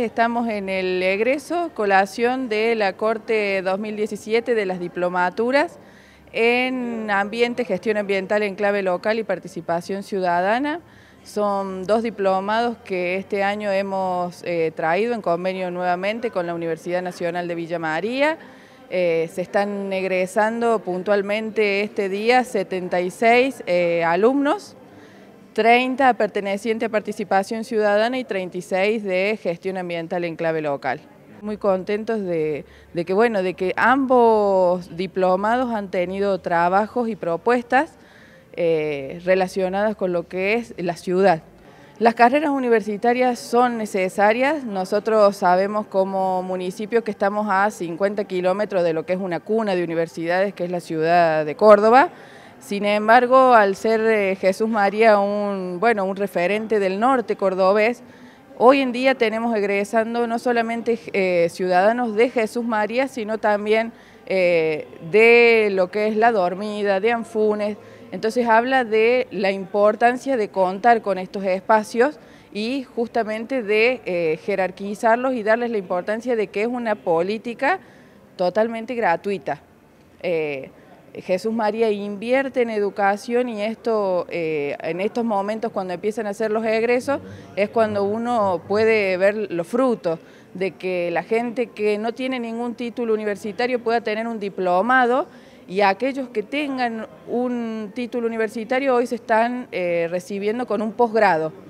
Estamos en el egreso, colación de la Corte 2017 de las diplomaturas en ambiente, gestión ambiental en clave local y participación ciudadana. Son dos diplomados que este año hemos eh, traído en convenio nuevamente con la Universidad Nacional de Villa María. Eh, se están egresando puntualmente este día 76 eh, alumnos. 30 pertenecientes a participación ciudadana y 36 de gestión ambiental en clave local. Muy contentos de, que, bueno, de que ambos diplomados han tenido trabajos y propuestas eh, relacionadas con lo que es la ciudad. Las carreras universitarias son necesarias, nosotros sabemos como municipio que estamos a 50 kilómetros de lo que es una cuna de universidades, que es la ciudad de Córdoba, sin embargo, al ser eh, Jesús María un, bueno, un referente del norte cordobés, hoy en día tenemos egresando no solamente eh, ciudadanos de Jesús María, sino también eh, de lo que es La Dormida, de Anfunes. Entonces habla de la importancia de contar con estos espacios y justamente de jerarquizarlos y darles la importancia de que es una política totalmente gratuita. Jesús María e invierte en educación y esto eh, en estos momentos cuando empiezan a hacer los egresos es cuando uno puede ver los frutos de que la gente que no tiene ningún título universitario pueda tener un diplomado y aquellos que tengan un título universitario hoy se están eh, recibiendo con un posgrado.